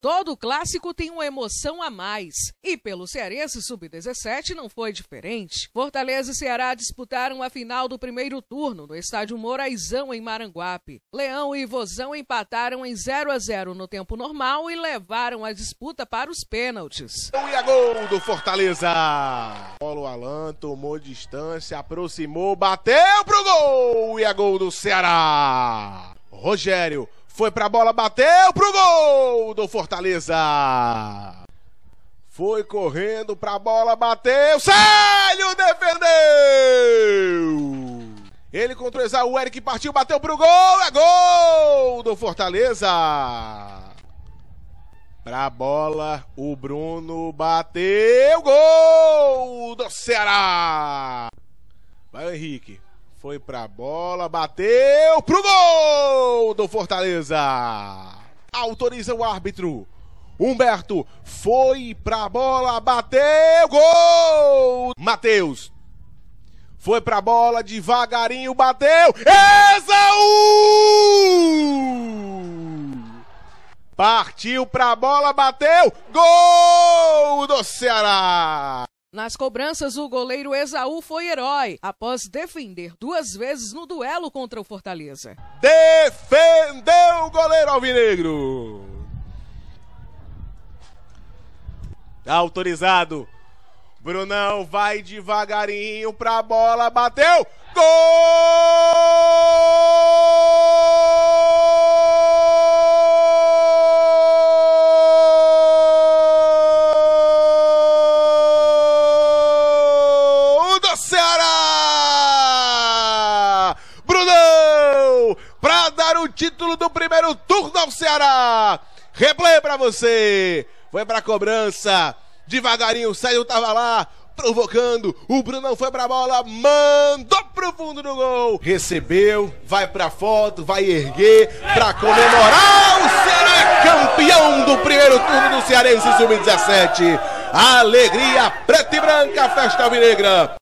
Todo clássico tem uma emoção a mais. E pelo Cearense Sub-17 não foi diferente. Fortaleza e Ceará disputaram a final do primeiro turno no estádio Moraizão, em Maranguape. Leão e Vozão empataram em 0 a 0 no tempo normal e levaram a disputa para os pênaltis. E a gol do Fortaleza! Paulo Alan tomou distância, aproximou, bateu pro gol! E a gol do Ceará! Rogério foi pra bola, bateu pro gol do Fortaleza. Foi correndo pra bola, bateu. Célio defendeu! Ele contra o Exaú, Eric partiu, bateu pro gol. É gol do Fortaleza. Pra bola, o Bruno bateu. Gol do Ceará. Vai o Henrique. Foi pra bola, bateu pro gol do Fortaleza. Autoriza o árbitro. Humberto foi pra bola, bateu, gol! Matheus foi pra bola, devagarinho bateu, Exaú! Partiu pra bola, bateu, gol do Ceará! Nas cobranças, o goleiro Esaú foi herói após defender duas vezes no duelo contra o Fortaleza. Defendeu o goleiro Alvinegro! Tá autorizado. Brunão vai devagarinho pra bola, bateu! Gol! título do primeiro turno ao Ceará. Replay para você. Foi para cobrança. Devagarinho, saiu, tava lá provocando. O Brunão foi pra bola, mandou pro fundo do gol. Recebeu, vai pra foto, vai erguer pra comemorar. O Ceará campeão do primeiro turno do Cearense Sub-17. Alegria preta e branca, festa alvinegra.